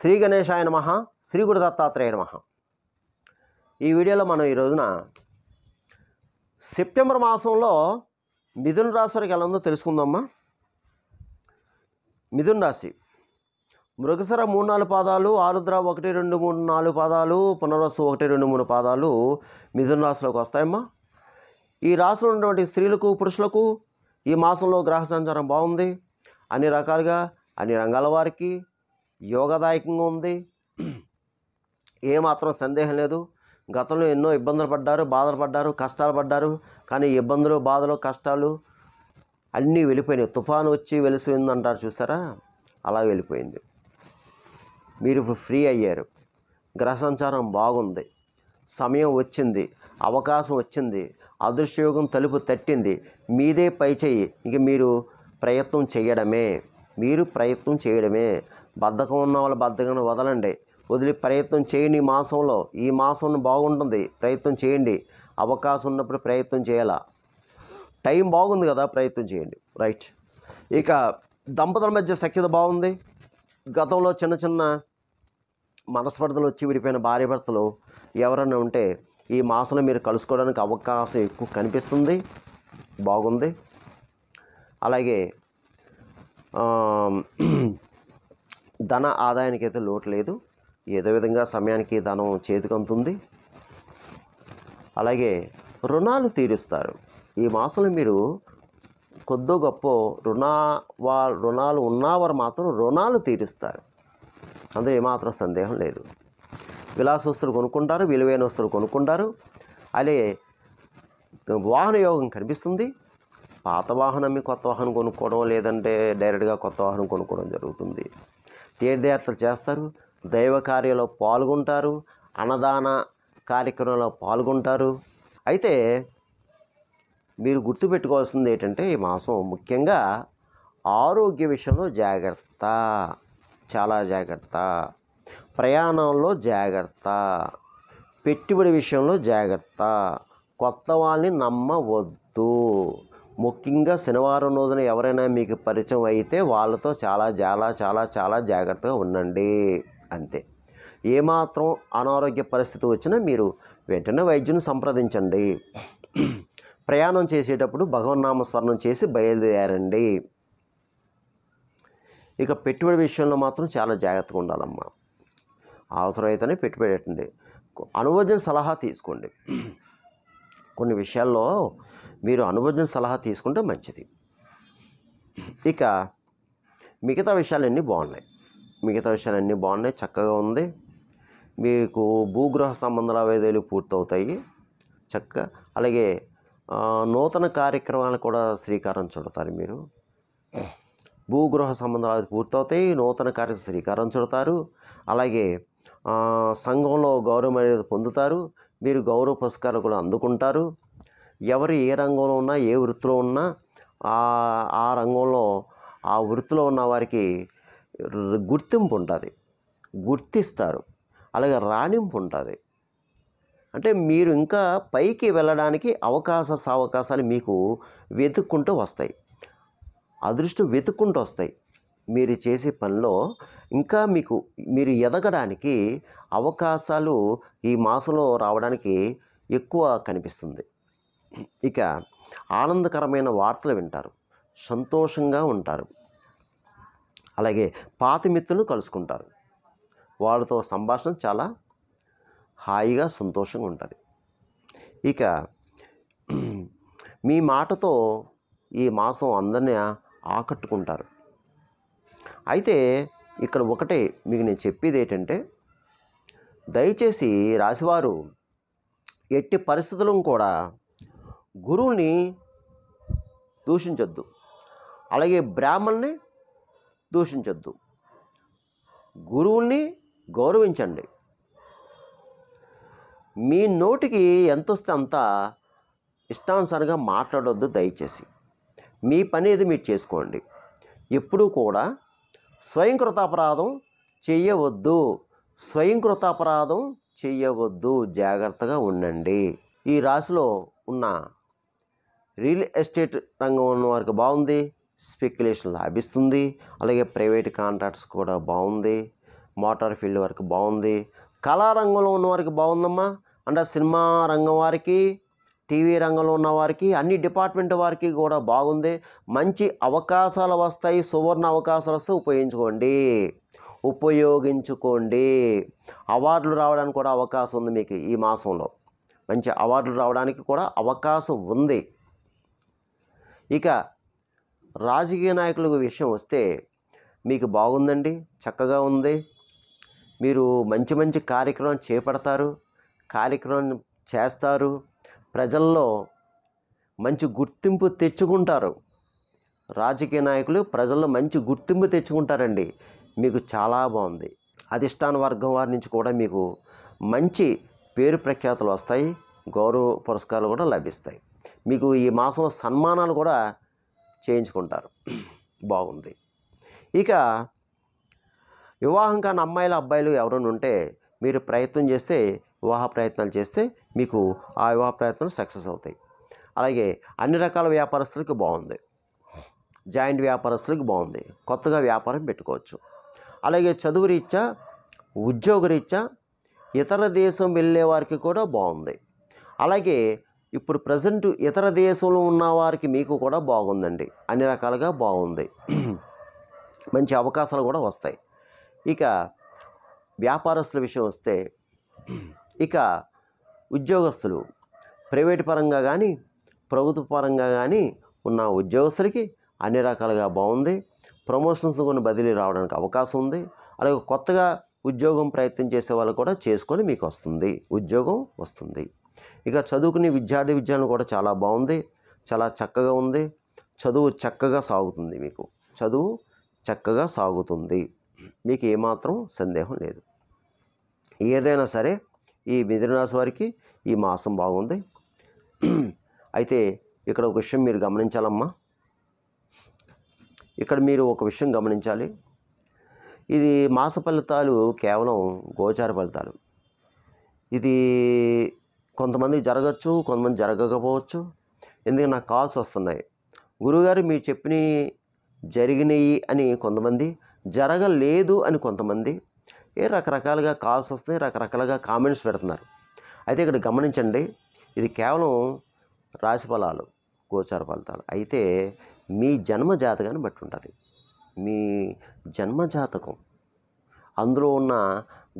శ్రీ గణేశాయ నమ శ్రీ గురు దత్తాత్రేయ నమ ఈ వీడియోలో మనం ఈ రోజున సెప్టెంబర్ మాసంలో మిథున రాశి వరకు ఎలా ఉందో తెలుసుకుందామ్మా మిథున రాశి మృగసర మూడు నాలుగు పాదాలు ఆరుద్ర ఒకటి రెండు మూడు నాలుగు పాదాలు పునర్వసు ఒకటి రెండు మూడు పాదాలు మిథున రాశిలోకి వస్తాయమ్మా ఈ రాశిలో ఉన్నటువంటి స్త్రీలకు పురుషులకు ఈ మాసంలో గ్రహ సంచారం బాగుంది అన్ని రకాలుగా అన్ని రంగాల వారికి యోగదాయకంగా ఉంది ఏమాత్రం సందేహం లేదు గతంలో ఎన్నో ఇబ్బందులు పడ్డారు బాధలు పడ్డారు కష్టాలు పడ్డారు కానీ ఇబ్బందులు బాధలు కష్టాలు అన్నీ వెళ్ళిపోయినాయి తుఫాను వచ్చి వెలిసిందంటారు అంటారు చూసారా అలా వెళ్ళిపోయింది మీరు ఫ్రీ అయ్యారు గ్రహ సంచారం బాగుంది సమయం వచ్చింది అవకాశం వచ్చింది అదృశ్యయోగం తలుపు తట్టింది మీదే పై చెయ్యి ఇంక మీరు ప్రయత్నం చేయడమే మీరు ప్రయత్నం చేయడమే బద్ధకం ఉన్న వాళ్ళ బద్ధకం వదలండి వదిలి ప్రయత్నం చేయండి ఈ మాసంలో ఈ మాసం బాగుంటుంది ప్రయత్నం చేయండి అవకాశం ఉన్నప్పుడు ప్రయత్నం చేయాలా టైం బాగుంది కదా ప్రయత్నం చేయండి రైట్ ఇక దంపతుల మధ్య సఖ్యత బాగుంది గతంలో చిన్న చిన్న మనస్పర్ధలు వచ్చి విడిపోయిన భార్యాభర్తలు ఎవరైనా ఉంటే ఈ మాసంలో మీరు కలుసుకోవడానికి అవకాశం ఎక్కువ కనిపిస్తుంది బాగుంది అలాగే ధన ఆదాయానికి అయితే లోటు లేదు ఏదో విధంగా సమయానికి ధనం చేతికంతుంది అలాగే రుణాలు తీరుస్తారు ఈ మాసంలో మీరు కొద్దో గొప్ప రుణా వా రుణాలు ఉన్నవారు మాత్రం రుణాలు తీరుస్తారు అందులో ఏమాత్రం సందేహం లేదు విలాస వస్తువులు కొనుక్కుంటారు విలువైన వస్తువులు కొనుక్కుంటారు అలాగే వాహన యోగం కనిపిస్తుంది పాత వాహనం కొత్త వాహనం కొనుక్కోవడం లేదంటే డైరెక్ట్గా కొత్త వాహనం కొనుక్కోవడం జరుగుతుంది తీర్థయాత్రలు చేస్తారు దైవ కార్యంలో పాల్గొంటారు అన్నదాన కార్యక్రమంలో పాల్గొంటారు అయితే మీరు గుర్తుపెట్టుకోవాల్సింది ఏంటంటే ఈ మాసం ముఖ్యంగా ఆరోగ్య విషయంలో జాగ్రత్త చాలా జాగ్రత్త ప్రయాణంలో జాగ్రత్త పెట్టుబడి విషయంలో జాగ్రత్త కొత్త వాళ్ళని నమ్మవద్దు ముఖ్యంగా శనివారం రోజున ఎవరైనా మీకు పరిచయం అయితే వాళ్ళతో చాలా చాలా చాలా చాలా జాగ్రత్తగా ఉండండి అంతే ఏమాత్రం అనారోగ్య పరిస్థితి వచ్చినా మీరు వెంటనే వైద్యుని సంప్రదించండి ప్రయాణం చేసేటప్పుడు భగవన్నామస్మరణం చేసి బయలుదేరండి ఇక పెట్టుబడి విషయంలో మాత్రం చాలా జాగ్రత్తగా ఉండాలమ్మా అవసరమైతేనే పెట్టుబడి పెట్టండి అనువజన సలహా తీసుకోండి కొన్ని విషయాల్లో మీరు అనుభవం సలహా తీసుకుంటే మంచిది ఇక మిగతా విషయాలన్నీ బాగున్నాయి మిగతా విషయాలన్నీ బాగున్నాయి చక్కగా ఉంది మీకు భూగ్రహ సంబంధ లావాదేవీలు పూర్తవుతాయి చక్కగా అలాగే నూతన కార్యక్రమాలు కూడా శ్రీకారం చుడతారు మీరు భూగృహ సంబంధాలు పూర్తవుతాయి నూతన కార్య శ్రీకారం చుడతారు అలాగే సంఘంలో గౌరవం అనేది పొందుతారు మీరు గౌరవ పురస్కారాలు కూడా అందుకుంటారు ఎవరు ఏ రంగంలో ఉన్నా ఏ వృత్తిలో ఉన్నా ఆ రంగంలో ఆ వృత్తిలో ఉన్న వారికి గుర్తింపు ఉంటుంది గుర్తిస్తారు అలాగే రాణింపు ఉంటుంది అంటే మీరు ఇంకా పైకి వెళ్ళడానికి అవకాశ సావకాశాలు మీకు వెతుక్కుంటూ వస్తాయి అదృష్టం వెతుక్కుంటూ వస్తాయి మీరు చేసే పనిలో ఇంకా మీకు మీరు ఎదగడానికి అవకాశాలు ఈ మాసంలో రావడానికి ఎక్కువ కనిపిస్తుంది ఇక ఆనందకరమైన వార్తలు వింటారు సంతోషంగా ఉంటారు అలాగే పాత మిత్రులు కలుసుకుంటారు వాళ్ళతో సంభాషణ చాలా హాయిగా సంతోషంగా ఉంటుంది ఇక మీ మాటతో ఈ మాసం అందరినీ ఆకట్టుకుంటారు అయితే ఇక్కడ ఒకటే మీకు నేను చెప్పేది ఏంటంటే దయచేసి రాశివారు ఎట్టి పరిస్థితులను కూడా గురువుని దూషించొద్దు అలాగే బ్రాహ్మణ్ని దూషించొద్దు గురువుల్ని గౌరవించండి మీ నోటికి ఎంత వస్తే అంత ఇష్టానుసారంగా మాట్లాడొద్దు దయచేసి మీ పని ఏది మీరు చేసుకోండి ఎప్పుడూ కూడా స్వయంకృతాపరాధం చెయ్యవద్దు స్వయంకృతాపరాధం చెయ్యవద్దు జాగ్రత్తగా ఉండండి ఈ రాశిలో ఉన్న రియల్ ఎస్టేట్ రంగం ఉన్న వారికి బాగుంది స్పెక్యులేషన్ లాభిస్తుంది అలాగే ప్రైవేట్ కాంట్రాక్ట్స్ కూడా బాగుంది మోటార్ ఫీల్డ్ వరకు బాగుంది కళారంగంలో ఉన్న వారికి బాగుందమ్మా అంటే సినిమా రంగం వారికి టీవీ రంగంలో ఉన్న వారికి అన్ని డిపార్ట్మెంట్ వారికి కూడా బాగుంది మంచి అవకాశాలు వస్తాయి సువర్ణ అవకాశాలు వస్తే ఉపయోగించుకోండి ఉపయోగించుకోండి అవార్డులు రావడానికి కూడా అవకాశం ఉంది మీకు ఈ మాసంలో మంచి అవార్డులు రావడానికి కూడా అవకాశం ఉంది ఇక రాజకీయ నాయకుల విషయం వస్తే మీకు బాగుందండి చక్కగా ఉంది మీరు మంచి మంచి కార్యక్రమం చేపడతారు కార్యక్రమం చేస్తారు ప్రజల్లో మంచి గుర్తింపు తెచ్చుకుంటారు రాజకీయ నాయకులు ప్రజల్లో మంచి గుర్తింపు తెచ్చుకుంటారండి మీకు చాలా బాగుంది అధిష్టాన వర్గం వారి నుంచి కూడా మీకు మంచి పేరు ప్రఖ్యాతులు వస్తాయి గౌరవ పురస్కారాలు కూడా లభిస్తాయి మీకు ఈ మాసంలో సన్మానాలు కూడా చేయించుకుంటారు బాగుంది ఇక వివాహం కాని అమ్మాయిలు అబ్బాయిలు ఎవరైనా ఉంటే మీరు ప్రయత్నం చేస్తే వివాహ ప్రయత్నాలు చేస్తే మీకు ఆ వివాహ ప్రయత్నాలు సక్సెస్ అవుతాయి అలాగే అన్ని రకాల వ్యాపారస్తులకి బాగుంది జాయింట్ వ్యాపారస్తులకు బాగుంది కొత్తగా వ్యాపారం పెట్టుకోవచ్చు అలాగే చదువు రీత్యా ఉద్యోగ రీత్యా ఇతర దేశం వెళ్ళే వారికి కూడా బాగుంది అలాగే ఇప్పుడు ప్రజెంట్ ఇతర దేశంలో ఉన్న వారికి మీకు కూడా బాగుందండి అన్ని రకాలుగా బాగుంది మంచి అవకాశాలు కూడా వస్తాయి ఇక వ్యాపారస్తుల విషయం వస్తే ఇక ఉద్యోగస్తులు ప్రైవేటు పరంగా కానీ ప్రభుత్వ పరంగా కానీ ఉన్న ఉద్యోగస్తులకి అన్ని రకాలుగా బాగుంది ప్రమోషన్స్ కొన్ని బదిలీ రావడానికి అవకాశం ఉంది అలాగే కొత్తగా ఉద్యోగం ప్రయత్నం చేసే వాళ్ళు కూడా చేసుకొని మీకు వస్తుంది ఉద్యోగం వస్తుంది ఇక చదువుకునే విద్యార్థి విద్యను కూడా చాలా బాగుంది చాలా చక్కగా ఉంది చదువు చక్కగా సాగుతుంది మీకు చదువు చక్కగా సాగుతుంది మీకు ఏమాత్రం సందేహం లేదు ఏదైనా సరే ఈ మిథునరాశి వారికి ఈ మాసం బాగుంది అయితే ఇక్కడ ఒక విషయం మీరు గమనించాలమ్మా ఇక్కడ మీరు ఒక విషయం గమనించాలి ఇది మాస ఫలితాలు కేవలం గోచార ఫలితాలు ఇది కొంతమంది జరగచ్చు కొంతమంది జరగకపోవచ్చు ఎందుకంటే నాకు కాల్స్ వస్తున్నాయి గురుగారు మీరు చెప్పినవి జరిగినాయి అని కొంతమంది జరగలేదు అని కొంతమంది ఏ రకరకాలుగా కాల్స్ వస్తాయి రకరకాలుగా కామెంట్స్ పెడుతున్నారు అయితే ఇక్కడ గమనించండి ఇది కేవలం రాశి ఫలాలు గోచార ఫలితాలు అయితే మీ జన్మ జాతకాన్ని బట్టి ఉంటుంది మీ జన్మ జాతకం అందులో ఉన్న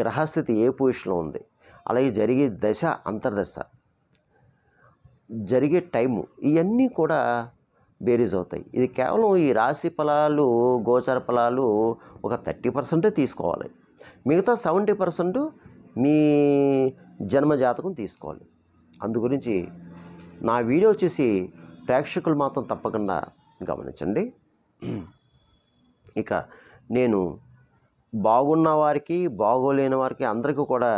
గ్రహస్థితి ఏ పొజిషన్లో ఉంది అలాగే జరిగే దశ అంతర్దశ జరిగే టైము ఇవన్నీ కూడా బేరీజ్ అవుతాయి ఇది కేవలం ఈ రాశి ఫలాలు గోచర ఫలాలు ఒక థర్టీ పర్సెంటే తీసుకోవాలి మిగతా సెవెంటీ పర్సెంట్ మీ జన్మజాతకం తీసుకోవాలి అందు గురించి నా వీడియో వచ్చేసి ప్రేక్షకులు మాత్రం తప్పకుండా గమనించండి ఇక నేను బాగున్న వారికి బాగోలేని వారికి అందరికీ కూడా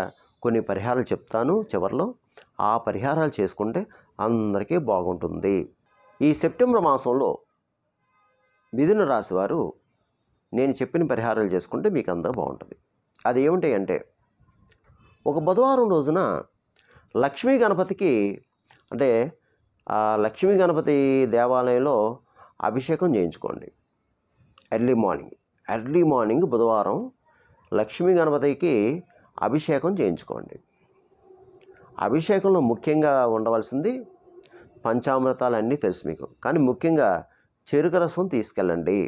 కొన్ని పరిహారాలు చెప్తాను చివరిలో ఆ పరిహారాలు చేసుకుంటే అందరికీ బాగుంటుంది ఈ సెప్టెంబర్ మాసంలో మిథున రాశివారు నేను చెప్పిన పరిహారాలు చేసుకుంటే మీకు అందరూ బాగుంటుంది అది అంటే ఒక బుధవారం రోజున లక్ష్మీ గణపతికి అంటే లక్ష్మీ గణపతి దేవాలయంలో అభిషేకం చేయించుకోండి ఎర్లీ మార్నింగ్ ఎర్లీ మార్నింగ్ బుధవారం లక్ష్మీ గణపతికి అభిషేకం చేయించుకోండి అభిషేకంలో ముఖ్యంగా ఉండవలసింది పంచామృతాలన్నీ తెలుసు మీకు కానీ ముఖ్యంగా చెరుకు రసం తీసుకెళ్ళండి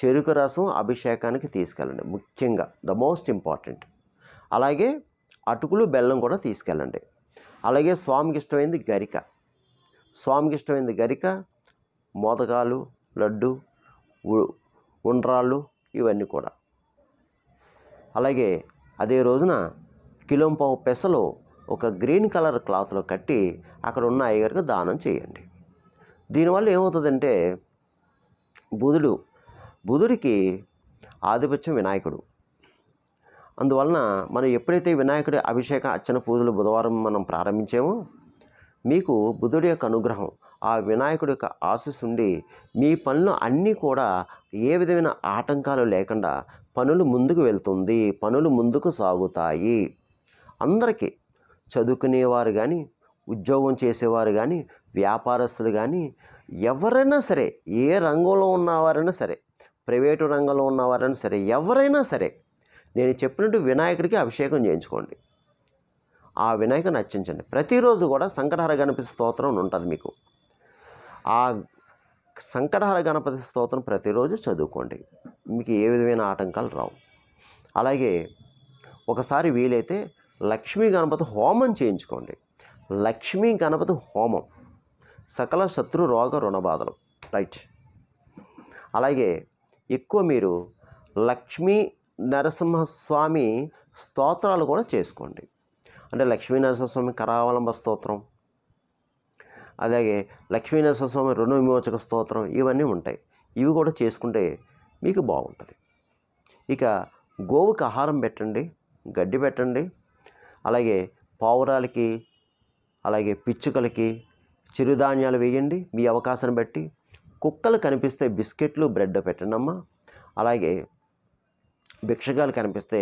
చెరుకు రసం అభిషేకానికి తీసుకెళ్ళండి ముఖ్యంగా ద మోస్ట్ ఇంపార్టెంట్ అలాగే అటుకులు బెల్లం కూడా తీసుకెళ్ళండి అలాగే స్వామికి ఇష్టమైంది గరిక స్వామికి ఇష్టమైంది గరిక మోదకాలు లడ్డు ఉండ్రాళ్ళు ఇవన్నీ కూడా అలాగే అదే రోజున కిలోంపావు పెసలు ఒక గ్రీన్ కలర్ క్లాత్లో కట్టి అక్కడ ఉన్న అయ్యగారికి దానం చేయండి దీనివల్ల ఏమవుతుందంటే బుధుడు బుధుడికి ఆధిపత్యం వినాయకుడు అందువలన మనం ఎప్పుడైతే వినాయకుడి అభిషేక అర్చన పూజలు బుధవారం మనం ప్రారంభించామో మీకు బుధుడి యొక్క అనుగ్రహం ఆ వినాయకుడి యొక్క ఉండి మీ పనులు అన్నీ కూడా ఏ విధమైన ఆటంకాలు లేకుండా పనులు ముందుకు వెళ్తుంది పనులు ముందుకు సాగుతాయి అందరికీ చదువుకునేవారు కానీ ఉద్యోగం చేసేవారు కానీ వ్యాపారస్తులు కానీ ఎవరైనా సరే ఏ రంగంలో ఉన్నవారైనా సరే ప్రైవేటు రంగంలో ఉన్నవారైనా సరే ఎవరైనా సరే నేను చెప్పినట్టు వినాయకుడికి అభిషేకం చేయించుకోండి ఆ వినాయకుని అర్చించండి ప్రతిరోజు కూడా సంకటహర గణపతి స్తోత్రం ఉంటుంది మీకు ఆ సంకటహర గణపతి స్తోత్రం ప్రతిరోజు చదువుకోండి మీకు ఏ విధమైన ఆటంకాలు రావు అలాగే ఒకసారి వీలైతే లక్ష్మీ గణపతి హోమం చేయించుకోండి లక్ష్మీ గణపతి హోమం సకల శత్రు రోగ రుణబాధలు రైట్ అలాగే ఎక్కువ మీరు లక్ష్మీ నరసింహస్వామి స్తోత్రాలు కూడా చేసుకోండి అంటే లక్ష్మీ నరసింహస్వామి కరావలంబ స్తోత్రం అలాగే లక్ష్మీ నరసింహస్వామి రుణ విమోచక స్తోత్రం ఇవన్నీ ఉంటాయి ఇవి కూడా చేసుకుంటే మీకు బాగుంటుంది ఇక గోవుకి ఆహారం పెట్టండి గడ్డి పెట్టండి అలాగే పావురాలకి అలాగే పిచ్చుకలకి చిరుధాన్యాలు వేయండి మీ అవకాశాన్ని బట్టి కుక్కలు కనిపిస్తే బిస్కెట్లు బ్రెడ్ పెట్టండమ్మా అలాగే భిక్షగాలు కనిపిస్తే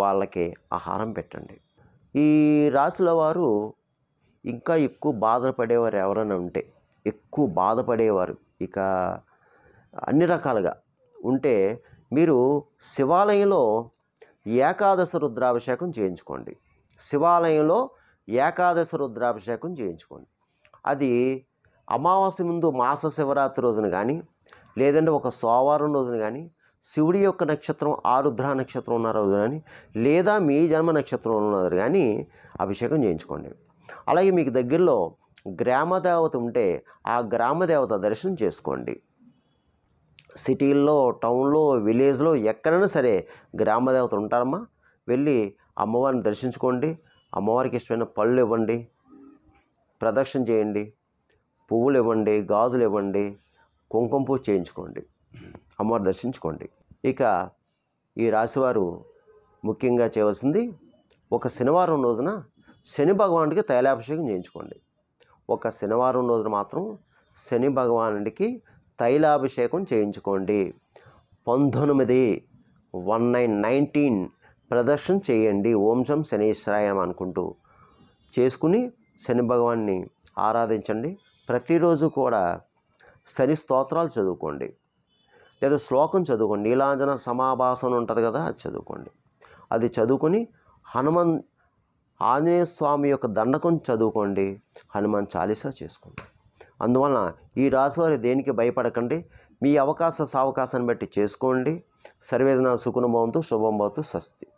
వాళ్ళకి ఆహారం పెట్టండి ఈ రాశుల వారు ఇంకా ఎక్కువ బాధపడేవారు ఎవరైనా ఉంటే ఎక్కువ బాధపడేవారు ఇక అన్ని రకాలుగా ఉంటే మీరు శివాలయంలో ఏకాదశ రుద్రాభిషేకం చేయించుకోండి శివాలయంలో ఏకాదశ రుద్రాభిషేకం చేయించుకోండి అది అమావాస్య ముందు మాస శివరాత్రి రోజున కానీ లేదంటే ఒక సోమవారం రోజున కానీ శివుడి యొక్క నక్షత్రం ఆరుద్ర నక్షత్రం ఉన్న రోజు కానీ లేదా మీ జన్మ నక్షత్రం ఉన్నది కానీ అభిషేకం చేయించుకోండి అలాగే మీకు దగ్గరలో గ్రామదేవత ఉంటే ఆ గ్రామదేవత దర్శనం చేసుకోండి సిటీల్లో టౌన్లో విలేజ్లో ఎక్కడైనా సరే గ్రామదేవతలు ఉంటారమ్మా వెళ్ళి అమ్మవారిని దర్శించుకోండి అమ్మవారికి ఇష్టమైన పళ్ళు ఇవ్వండి ప్రదక్షిణ చేయండి పువ్వులు ఇవ్వండి గాజులు ఇవ్వండి కుంకుమ పూజ చేయించుకోండి అమ్మవారు దర్శించుకోండి ఇక ఈ రాశివారు ముఖ్యంగా చేయవలసింది ఒక శనివారం రోజున శని భగవానుడికి తైలాభిషేకం చేయించుకోండి ఒక శనివారం రోజున మాత్రం శని భగవానుడికి తైలాభిషేకం చేయించుకోండి పంతొమ్మిది వన్ నైన్ నైన్టీన్ ప్రదర్శన చేయండి ఓంశం శనీశ్వరాయం అనుకుంటూ చేసుకుని శని భగవాన్ని ఆరాధించండి ప్రతిరోజు కూడా శని స్తోత్రాలు చదువుకోండి లేదా శ్లోకం చదువుకోండి నీలాంజన సమాభాసం ఉంటుంది కదా అది చదువుకోండి అది చదువుకొని హనుమన్ ఆంజనేయ స్వామి యొక్క దండకం చదువుకోండి హనుమాన్ చాలీసా చేసుకోండి అందువలన ఈ వారి దేనికి భయపడకండి మీ అవకాశ సావకాశాన్ని బట్టి చేసుకోండి సర్వేజన సుకునుభవంతో శుభం భవతు స్వస్తి